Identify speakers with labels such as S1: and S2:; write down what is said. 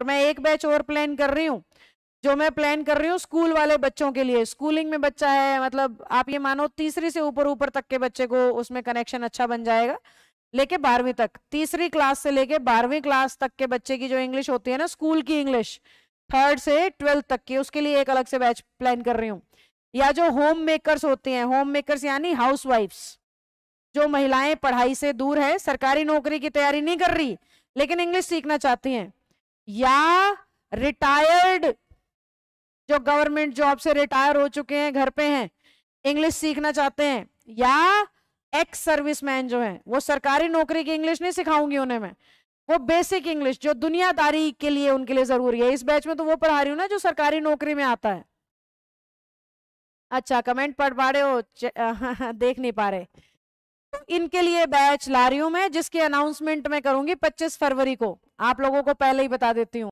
S1: और तो मैं एक बैच और प्लान कर रही हूँ जो मैं प्लान कर रही हूँ स्कूल वाले बच्चों के लिए स्कूलिंग में बच्चा है मतलब आप ये मानो तीसरी से ऊपर ऊपर तक के बच्चे को उसमें कनेक्शन अच्छा बन जाएगा लेके बारहवीं तक तीसरी क्लास से लेके बारहवीं क्लास तक के बच्चे की जो इंग्लिश होती है ना स्कूल की इंग्लिश थर्ड से ट्वेल्थ तक की उसके लिए एक अलग से बैच प्लान कर रही हूँ या जो होम मेकर्स होते हैं होम मेकर्स यानी हाउस वाइफ्स जो महिलाएं पढ़ाई से दूर है सरकारी नौकरी की तैयारी नहीं कर रही लेकिन इंग्लिश सीखना चाहती हैं या रिटायर्ड जो गवर्नमेंट जॉब से रिटायर हो चुके हैं घर पे हैं इंग्लिश सीखना चाहते हैं या एक्स सर्विसमैन जो है वो सरकारी नौकरी की इंग्लिश नहीं सिखाऊंगी उन्हें मैं वो बेसिक इंग्लिश जो दुनियादारी के लिए उनके लिए जरूरी है इस बैच में तो वो पढ़ा रही हूँ ना जो सरकारी नौकरी में आता है अच्छा कमेंट पढ़ पा रहे हो देख नहीं पा रहे इनके लिए बैच ला रही हूं मैं जिसकी अनाउंसमेंट मैं करूंगी 25 फरवरी को आप लोगों को पहले ही बता देती हूँ